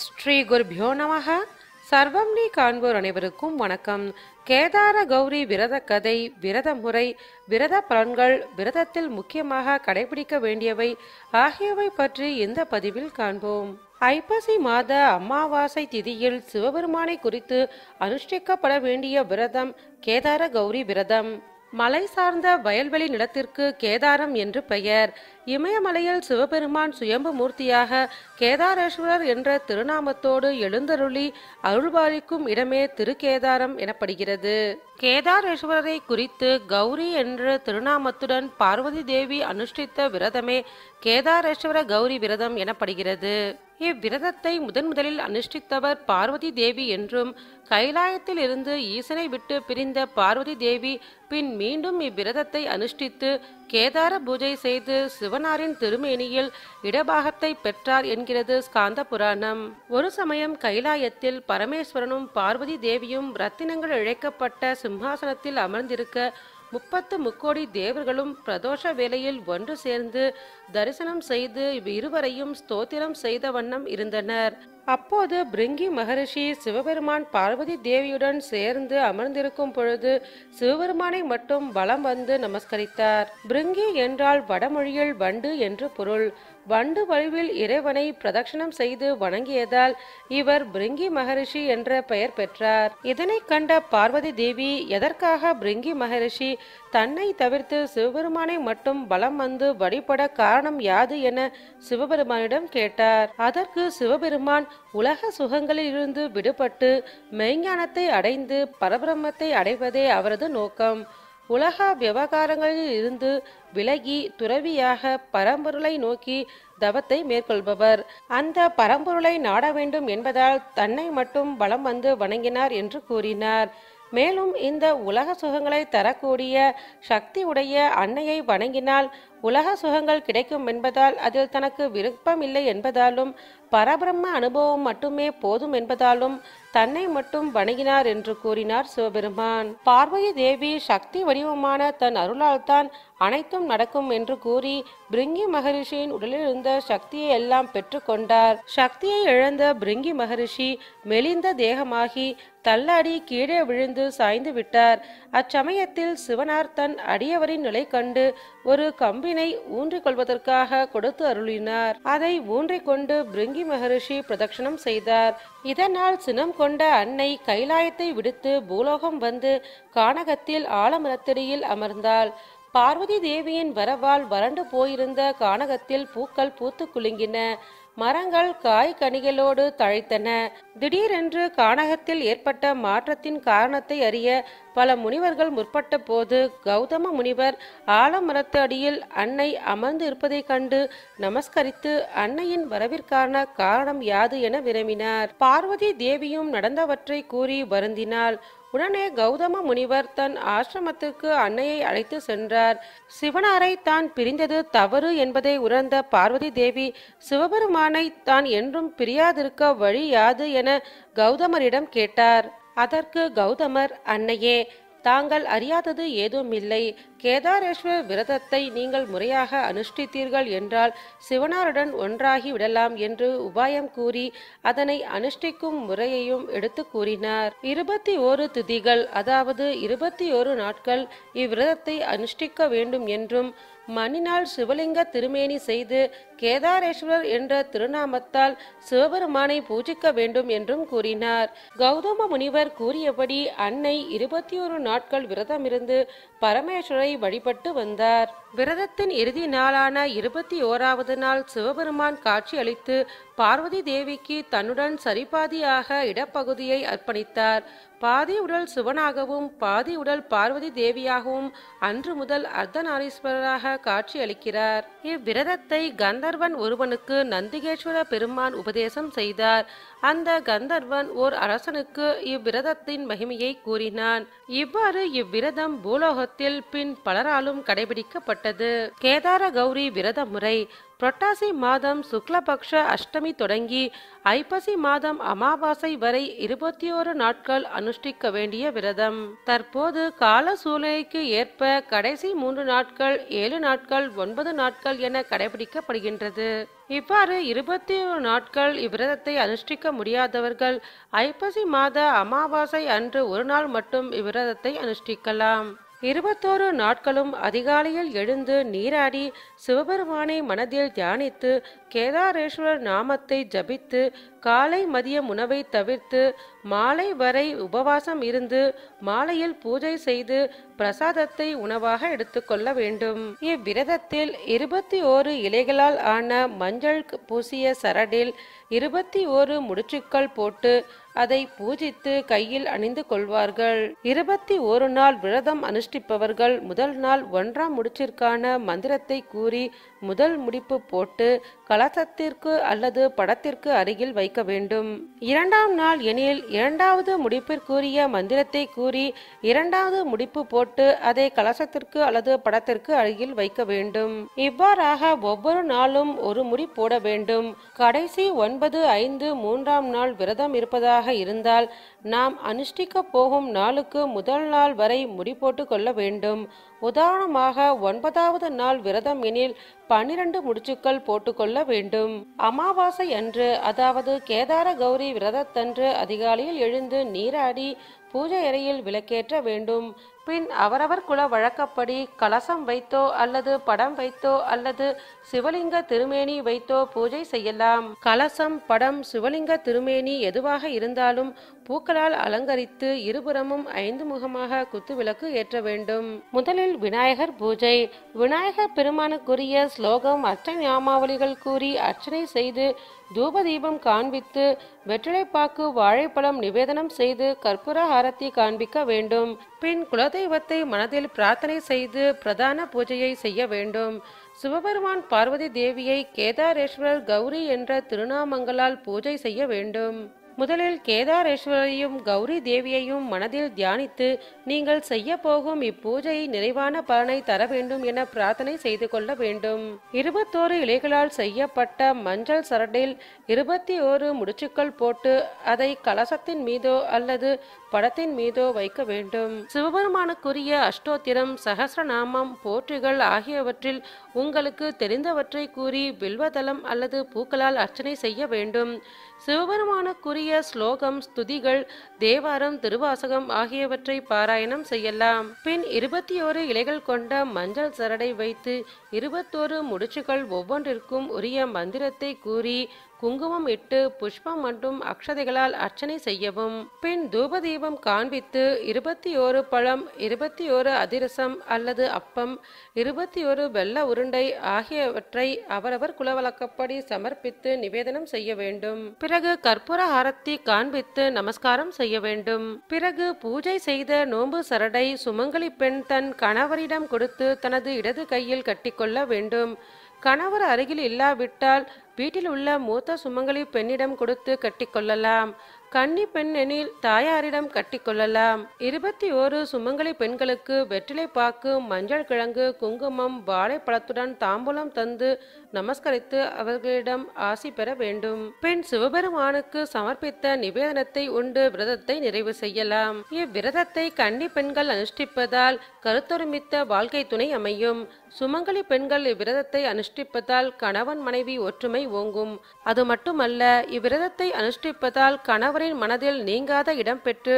ஸ்ரீ குருபியோ நமக சர்வம்னி காண்போர் அனைவருக்கும் வணக்கம் கேதார கௌரி விரத கதை விரத முறை விரத பலன்கள் விரதத்தில் முக்கியமாக கடைபிடிக்க வேண்டியவை ஆகியவை பற்றி இந்த பதிவில் காண்போம் ஐப்பசி மாத அமாவாசை திதியில் சிவபெருமானை குறித்து அனுஷ்டிக்கப்பட வேண்டிய விரதம் கேதார கௌரி விரதம் மலை சார்ந்த வயல்வெளி நிலத்திற்கு கேதாரம் என்று பெயர் இமயமலையில் சிவபெருமான் சுயம்பு மூர்த்தியாக கேதாரேஸ்வரர் என்ற திருநாமத்தோடு எழுந்தருளி அருள்பாலிக்கும் இடமே திருக்கேதாரம் எனப்படுகிறது கேதாரேஸ்வரரை குறித்து கௌரி என்ற திருநாமத்துடன் பார்வதி தேவி அனுஷ்டித்த விரதமே கேதாரேஸ்வர கௌரி விரதம் எனப்படுகிறது இவ்விரதத்தை முதன் முதலில் அனுஷ்டித்தவர் பார்வதி தேவி என்றும் கைலாயத்தில் இருந்து ஈசனை விட்டு பிரிந்த பார்வதி தேவி பின் மீண்டும் இவ்விரதத்தை அனுஷ்டித்து கேதார பூஜை செய்து சிவனாரின் திருமேனியில் இடபாகத்தை பெற்றார் என்கிறது ஸ்காந்த புராணம் ஒரு சமயம் கைலாயத்தில் பரமேஸ்வரனும் பார்வதி தேவியும் ரத்தினங்கள் இழைக்கப்பட்ட சிம்ஹாசனத்தில் அமர்ந்திருக்க முப்பத்து முக்கோடி தேவர்களும் பிரதோஷ வேலையில் ஒன்று சேர்ந்து தரிசனம் செய்து இருவரையும் ஸ்தோத்திரம் செய்த வண்ணம் இருந்தனர் அப்போது பிரிங்கி மகரிஷி சிவபெருமான் பார்வதி தேவியுடன் சேர்ந்து அமர்ந்திருக்கும் பொழுது சிவபெருமானை மட்டும் வலம் வந்து நமஸ்கரித்தார் பிரிங்கி என்றால் வடமொழியில் வண்டு என்று பொருள் வண்டு வடிவில் இறைவனை பிரதட்சணம் செய்து வணங்கியதால் இவர் பிரிங்கி மகரிஷி என்ற பெயர் பெற்றார் இதனை கண்ட பார்வதி தேவி எதற்காக பிரிங்கி மகரிஷி தன்னை தவிர்த்து சிவபெருமானை மட்டும் பலம் வந்து வழிபட காரணம் யாது என சிவபெருமானிடம் கேட்டார் அதற்கு சிவபெருமான் உலக சுகங்களில் இருந்து விடுபட்டு மெய்ஞானத்தை அடைந்து பரபிரமத்தை அடைவதே அவரது நோக்கம் உலக விவகாரங்களில் இருந்து விலகி துறவியாக பரம்பொருளை நோக்கி தவத்தை மேற்கொள்பவர் அந்த பரம்பொருளை நாட வேண்டும் என்பதால் தன்னை மட்டும் வலம் வந்து வணங்கினார் என்று கூறினார் மேலும் இந்த உலக சுகங்களை தரக்கூடிய சக்தி உடைய அன்னையை வணங்கினால் உலக சுகங்கள் கிடைக்கும் என்பதால் அதில் தனக்கு விருப்பம் இல்லை என்பதாலும் பரபிரம்ம அனுபவம் மட்டுமே போதும் என்பதாலும் தன்னை மட்டும் வணங்கினார் என்று கூறினார் சிவபெருமான் பார்வதி தேவி சக்தி வடிவமான தன் அருளால் தான் அனைத்தும் நடக்கும் என்று கூறி பிரிங்கி மகரிஷியின் உடலில் இருந்த சக்தியை எல்லாம் பெற்றுக்கொண்டார் சக்தியை இழந்த பிரிங்கி மகரிஷி மெலிந்த தேகமாகி தள்ளாடி கீழே விழுந்து சாய்ந்து விட்டார் அச்சமயத்தில் சிவனார் தன் அடியவரின் நிலை கண்டு ஒரு கம்பினை ஊன்றிக் கொள்வதற்காக கொடுத்து அருளினார் அதை ஊன்றிக் கொண்டு பிரிங்கி மகரிஷி பிரதட்சணம் செய்தார் இதனால் சினம் கொண்ட அன்னை கைலாயத்தை விடுத்து பூலோகம் வந்து கானகத்தில் ஆலமரத்தடியில் அமர்ந்தாள் பார்வதி தேவியின் வரவால் வறண்டு போயிருந்த கானகத்தில் பூக்கள் பூத்து குலுங்கின மரங்கள் காய் கனிகளோடு தழைத்தன திடீரென்று கானகத்தில் ஏற்பட்ட மாற்றத்தின் காரணத்தை அறிய பல முனிவர்கள் முற்பட்ட போது கௌதம முனிவர் ஆலமரத்து அடியில் அன்னை அமர்ந்து இருப்பதை கண்டு நமஸ்கரித்து அன்னையின் வரவிற்கான காரணம் யாது என விரும்பினார் பார்வதி தேவியும் நடந்தவற்றை கூறி வருந்தினாள் உடனே கௌதம முனிவர் தன் ஆசிரமத்துக்கு அன்னையை அழைத்து சென்றார் சிவனாரை தான் பிரிந்தது தவறு என்பதை உணர்ந்த பார்வதி தேவி சிவபெருமானை தான் என்றும் பிரியாதிருக்க வழி யாது என கௌதமரிடம் கேட்டார் அதற்கு கௌதமர் அன்னையே தாங்கள் அறியாதது ஏதும் இல்லை கேதாரேஸ்வர் விரதத்தை நீங்கள் முறையாக அனுஷ்டித்தீர்கள் என்றால் சிவனாருடன் ஒன்றாகி விடலாம் என்று உபாயம் கூறி அதனை அனுஷ்டிக்கும் முறையையும் எடுத்து கூறினார் இருபத்தி ஓரு திதிகள் அதாவது இருபத்தி ஓரு நாட்கள் இவ்விரதத்தை அனுஷ்டிக்க வேண்டும் என்றும் மணினால் சிவலிங்க திருமேனி செய்து கேதாரேஸ்வரர் என்ற திருநாமத்தால் சிவபெருமானை பூஜிக்க வேண்டும் என்றும் கூறினார் கௌதம முனிவர் கூறியபடி அன்னை இருபத்தி ஒரு நாட்கள் விரதமிருந்து பரமேஸ்வரர் சிவனை வழிபட்டு வந்தார் விரதத்தின் இறுதி நாளான இருபத்தி ஓராவது நாள் சிவபெருமான் காட்சி அளித்து பார்வதி தேவிக்கு தன்னுடன் சரிபாதியாக இடப்பகுதியை அர்ப்பணித்தார் பாதி உடல் சிவனாகவும் பாதி உடல் பார்வதி தேவியாகவும் அன்று முதல் அர்த்தநாரீஸ்வரராக காட்சியளிக்கிறார் இவ்விரதத்தை கந்தர்வன் ஒருவனுக்கு நந்திகேஸ்வர பெருமான் உபதேசம் செய்தார் அந்த கந்தர்வன் ஓர் அரசனுக்கு இவ்விரதத்தின் மகிமையை கூறினான் இவ்வாறு இவ்விரதம் பூலோகத்தில் பின் பலராலும் கடைபிடிக்கப்பட்டது கேதார கௌரி விரத முறை புரட்டாசி மாதம் சுக்லபக்ஷ அஷ்டமி தொடங்கி ஐப்பசி மாதம் அமாவாசை வரை இருபத்தி ஓரு நாட்கள் அனுஷ்டிக்க வேண்டிய விரதம் தற்போது கால சூழ்நிலைக்கு ஏற்ப கடைசி மூன்று நாட்கள் ஏழு நாட்கள் ஒன்பது நாட்கள் என கடைபிடிக்கப்படுகின்றது இவ்வாறு இருபத்தி ஒரு நாட்கள் இவ்விரதத்தை அனுஷ்டிக்க முடியாதவர்கள் ஐப்பசி மாத அமாவாசை அன்று ஒரு நாள் மட்டும் இவ்விரதத்தை அனுஷ்டிக்கலாம் இருபத்தோரு நாட்களும் அதிகாலையில் எழுந்து நீராடி சிவபெருமானை மனதில் தியானித்து கேதாரேஸ்வரர் நாமத்தை ஜபித்து காலை மதிய உணவை தவிர்த்து மாலை வரை உபவாசம் இருந்து மாலையில் பூஜை செய்து பிரசாதத்தை உணவாக எடுத்துக்கொள்ள வேண்டும் இவ்விரதத்தில் இருபத்தி ஓரு இலைகளால் ஆன மஞ்சள் பூசிய சரடில் இருபத்தி ஓரு முடிச்சுக்கள் போட்டு அதை பூஜித்து கையில் அணிந்து கொள்வார்கள் இருபத்தி ஒரு நாள் விரதம் அனுஷ்டிப்பவர்கள் முதல் நாள் ஒன்றாம் முடிச்சிற்கான மந்திரத்தை கூறி முதல் முடிப்பு போட்டு கலசத்திற்கு அல்லது படத்திற்கு அருகில் வைக்க வேண்டும் இரண்டாம் நாள் எனில் இரண்டாவது முடிப்பிற்குரிய மந்திரத்தை கூறி இரண்டாவது முடிப்பு போட்டு அதை கலசத்திற்கு அல்லது படத்திற்கு அருகில் வைக்க வேண்டும் இவ்வாறாக ஒவ்வொரு நாளும் ஒரு முடி போட வேண்டும் கடைசி ஒன்பது ஐந்து மூன்றாம் நாள் விரதம் இருப்பதாக இருந்தால் நாம் அனுஷ்டிக்க போகும் நாளுக்கு முதல் நாள் வரை முடி போட்டு கொள்ள வேண்டும் உதாரணமாக ஒன்பதாவது நாள் விரதம் எனில் பன்னிரண்டு முடிச்சுக்கள் போட்டுக்கொள்ள வேண்டும் அமாவாசை அன்று அதாவது கேதார கௌரி ஆதி விரதத்தன்று அதிகாலையில் எழுந்து நீராடி பூஜை அறையில் விளக்கேற்ற வேண்டும் பின் அவரவர் குல வழக்கப்படி கலசம் வைத்தோ அல்லது படம் வைத்தோ அல்லது சிவலிங்க திருமேனி வைத்தோ பூஜை செய்யலாம் கலசம் படம் சிவலிங்க திருமேனி எதுவாக இருந்தாலும் பூக்களால் அலங்கரித்து இருபுறமும் ஐந்து முகமாக குத்து விளக்கு ஏற்ற வேண்டும் முதலில் விநாயகர் பூஜை விநாயகர் பெருமானுக்குரிய ஸ்லோகம் அஷ்டநாமாவளிகள் கூறி அர்ச்சனை செய்து தூபதீபம் காண்பித்து வெற்றிலைப்பாக்கு வாழைப்பழம் நிவேதனம் செய்து கற்பூர ஆரத்தி காண்பிக்க வேண்டும் பின் குலதெய்வத்தை மனதில் பிரார்த்தனை செய்து பிரதான பூஜையை செய்ய வேண்டும் சிவபெருமான் பார்வதி தேவியை கேதாரேஸ்வரர் கௌரி என்ற திருநாமங்களால் பூஜை செய்ய வேண்டும் முதலில் கேதாரேஸ்வரையும் கௌரி தேவியையும் மனதில் தியானித்து நீங்கள் செய்ய போகும் இப்பூஜை நிறைவான பலனை தர வேண்டும் என பிரார்த்தனை செய்து கொள்ள வேண்டும் இருபத்தோரு இலைகளால் செய்யப்பட்ட மஞ்சள் சரடில் இருபத்தி ஓரு முடிச்சுக்கள் போட்டு அதை கலசத்தின் மீதோ அல்லது படத்தின் மீதோ வைக்க வேண்டும் சிவபெருமானுக்குரிய அஷ்டோத்திரம் சகசிரநாமம் போற்றுகள் ஆகியவற்றில் உங்களுக்கு தெரிந்தவற்றை கூறி வில்வதளம் அல்லது பூக்களால் அர்ச்சனை செய்ய வேண்டும் சிவபெருமானுக்குரிய பாடிய ஸ்லோகம் ஸ்துதிகள் தேவாரம் திருவாசகம் ஆகியவற்றை பாராயணம் செய்யலாம் பின் இருபத்தி ஓரு இலைகள் கொண்ட மஞ்சள் சரடை வைத்து இருபத்தோரு முடிச்சுகள் ஒவ்வொன்றிற்கும் உரிய மந்திரத்தை கூறி குங்குமம் இட்டு புஷ்பம் மற்றும் அக்ஷதைகளால் அர்ச்சனை செய்யவும் பின் தூபதீபம் காண்பித்து இருபத்தி ஓரு பழம் இருபத்தி ஓரு அதிரசம் அல்லது அப்பம் இருபத்தி ஒரு வெள்ள உருண்டை ஆகியவற்றை அவரவர் குலவழக்கப்படி சமர்ப்பித்து நிவேதனம் செய்ய வேண்டும் பிறகு கற்பூர ஆரத்தி காண்பித்து நமஸ்காரம் செய்ய வேண்டும் பிறகு பூஜை செய்த நோன்பு சரடை சுமங்கலி பெண் தன் கணவரிடம் கொடுத்து தனது இடது கையில் கட்டிக்கொள்ள வேண்டும் கணவர் அருகில் இல்லாவிட்டால் வீட்டில் உள்ள மூத்த சுமங்கலி பெண்ணிடம் கொடுத்து கட்டிக்கொள்ளலாம் கன்னி பெண்ணெனில் தாயாரிடம் கட்டிக்கொள்ளலாம் இருபத்தி ஓரு சுமங்கலி பெண்களுக்கு வெற்றிலை பாக்கு மஞ்சள் கிழங்கு குங்குமம் வாழைப்பழத்துடன் தாம்பூலம் தந்து நமஸ்கரித்து அவர்களிடம் ஆசி பெற வேண்டும் பெண் சிவபெருமானுக்கு சமர்ப்பித்த நிவேதனத்தை உண்டு விரதத்தை நிறைவு செய்யலாம் இவ்விரதத்தை கன்னி பெண்கள் அனுஷ்டிப்பதால் கருத்தொருமித்த வாழ்க்கை துணை அமையும் சுமங்கலி பெண்கள் இவ்விரதத்தை அனுஷ்டிப்பதால் கணவன் மனைவி ஒற்றுமை ஓங்கும் அது மட்டுமல்ல இவ்விரதத்தை அனுஷ்டிப்பதால் கணவரின் மனதில் நீங்காத இடம் பெற்று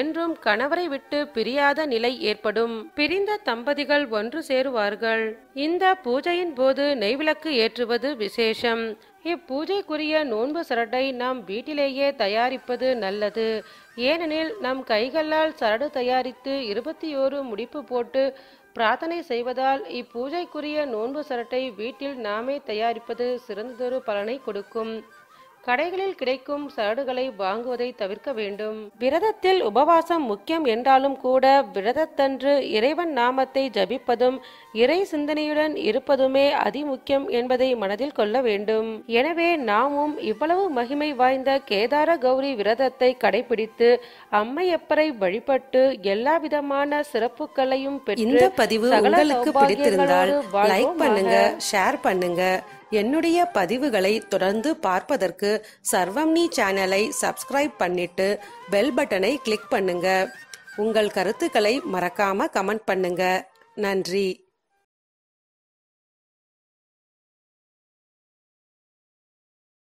என்றும் கணவரை விட்டு பிரியாத நிலை ஏற்படும் பிரிந்த தம்பதிகள் ஒன்று சேருவார்கள் இந்த பூஜையின் போது நெய்விளக்கு ஏற்றுவது விசேஷம் இப்பூஜைக்குரிய நோன்பு சரடை நாம் வீட்டிலேயே தயாரிப்பது நல்லது ஏனெனில் நம் கைகளால் சரடு தயாரித்து இருபத்தி ஓரு முடிப்பு போட்டு பிரார்த்தனை செய்வதால் இப்பூஜைக்குரிய நோன்பு சரட்டை வீட்டில் நாமே தயாரிப்பது சிறந்ததொரு பலனை கொடுக்கும் கடைகளில் கிடைக்கும் சரடுகளை வாங்குவதை தவிர்க்க வேண்டும் விரதத்தில் உபவாசம் முக்கியம் என்றாலும் கூட விரதத்தன்று இறைவன் நாமத்தை ஜபிப்பதும் இறை சிந்தனையுடன் இருப்பதுமே அதிமுக்கியம் என்பதை மனதில் கொள்ள வேண்டும் எனவே நாமும் இவ்வளவு மகிமை வாய்ந்த கேதார கௌரி விரதத்தை கடைபிடித்து அம்மையப்பரை வழிபட்டு எல்லா விதமான சிறப்புகளையும் இந்த பதிவு உங்களுக்கு பிடித்திருந்தால் லைக் பண்ணுங்க ஷேர் பண்ணுங்க என்னுடைய பதிவுகளை தொடர்ந்து பார்ப்பதற்கு சர்வம்னி சேனலை சப்ஸ்கிரைப் பண்ணிட்டு பெல் பட்டனை கிளிக் பண்ணுங்க உங்கள் கருத்துக்களை மறக்காம கமெண்ட் பண்ணுங்க நன்றி